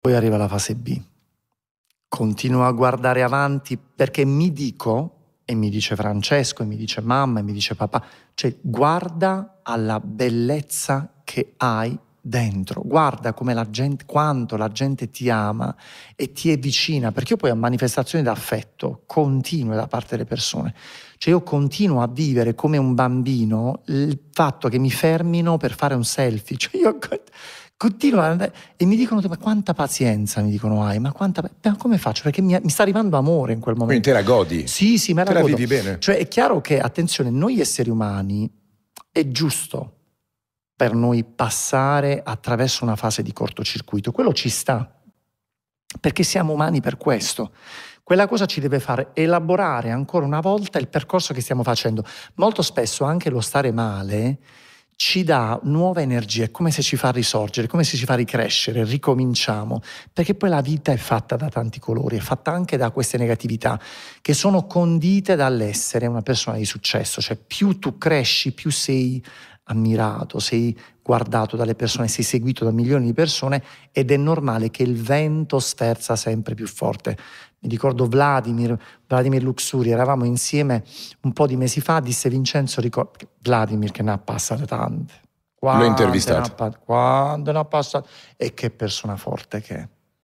Poi arriva la fase B. Continuo a guardare avanti perché mi dico, e mi dice Francesco, e mi dice mamma, e mi dice papà, cioè guarda alla bellezza che hai dentro, guarda la gente, quanto la gente ti ama e ti è vicina, perché io poi ho manifestazioni d'affetto continue da parte delle persone, cioè io continuo a vivere come un bambino il fatto che mi fermino per fare un selfie, cioè io continuo ad andare e mi dicono ma quanta pazienza mi dicono hai ma, quanta, ma come faccio perché mi, mi, sta arrivando amore in quel momento quindi te la godi sì sì me la, te la vivi bene cioè è chiaro che attenzione noi esseri umani è giusto per noi passare attraverso una fase di cortocircuito. Quello ci sta, perché siamo umani per questo. Quella cosa ci deve far elaborare ancora una volta il percorso che stiamo facendo. Molto spesso anche lo stare male ci dà nuova energia, è come se ci fa risorgere, come se ci fa ricrescere, ricominciamo, perché poi la vita è fatta da tanti colori, è fatta anche da queste negatività che sono condite dall'essere una persona di successo, cioè più tu cresci, più sei ammirato, sei guardato dalle persone, sei seguito da milioni di persone ed è normale che il vento sferza sempre più forte. Mi ricordo Vladimir, Vladimir Luxuri, eravamo insieme un po' di mesi fa, disse Vincenzo, ricordo, Vladimir che ne ha passate tante. L'ho intervistato. Ne ha, quando ne ha passate. E che persona forte che è.